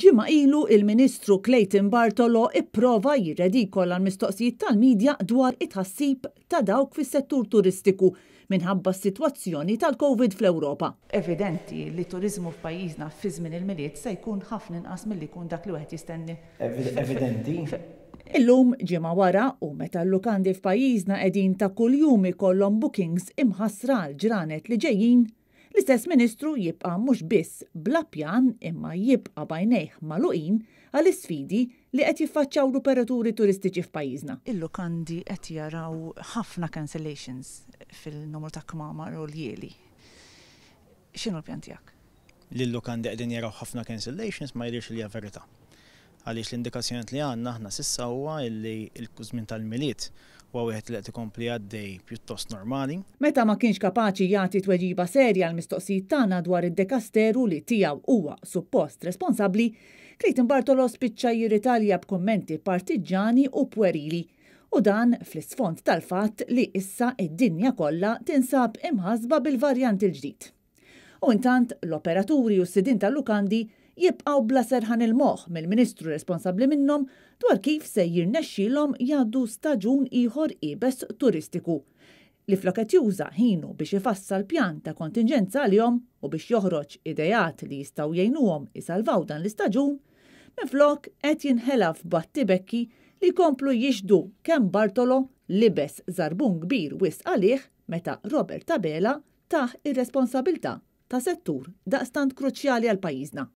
Ġimma ilu il-Ministru Clayton Bartolo ipprova jirredikola l-mistoqsijiet tal-medja dwar it-ħassib ta' dawk fis-settur turistiku minħabba s-sitwazzjoni tal-Covid fl-Ewropa. Evidenti li turizmu f'pajjiżna fi żmien il-miliet se jkun ħafna inqas milli jkun dak li wieħed jistenni. Evidenti. Illum ġimma wara u meta l-lukandi f'pajjiżna qegħdin ta' kuljum ikollhom bookings imħassra l-ġranet li ġejjin L-istess ministru jibqa' mhux biss bla pjan imma jibqa' bajnejh maluqin għal isfidi li qed jiffaċċaw l-operaturi turistiċi f'pajjiżna. Il-lukandi qed jaraw ħafna cancellations fil-numru ta' kmamar u l-jeli. X'inhu l-pjan tiegħek? lil lukandi qegħdin jaraw ħafna cancellations ma jidhirx li verità għaliex l-indikazzjoni li għanna ħna sissa huwa illi l kuzmin tal-miliet huwa wieħed li qed ikompli għaddej pjuttost normali. Meta ma kienx kapaċi jagħti tweġiba serja l mistoqsijiet tagħna dwar id-dekasteru li tiegħu huwa suppost responsabbli, Kritin Bartolo spiċċa jirritalja b'kummenti partiġġani u puerili u dan fl-isfond tal-fatt li issa id-dinja kollha tinsab imħasba bil-varjant il-ġdid. U intant l-operaturi u s-sidin tal-lukandi jibqaw bla serħan il-moħ mill-ministru responsabli minnom dwar kif se jirnexxilhom jaddu staġun ieħor ibes turistiku li flokat juża ħinu biex ifassal pjan ta' kontingenza għalihom u biex joħroġ idejat li jistgħu jgħinuhom isalvaw dan l-istaġun, flok qed jinħela f'batti bekki li komplu jixdu kemm Bartolo libes zarbun kbir wis għalih meta Robert Tabela taħ ir-responsabilta ta' settur daqstant kruċjali għal pajjiżna.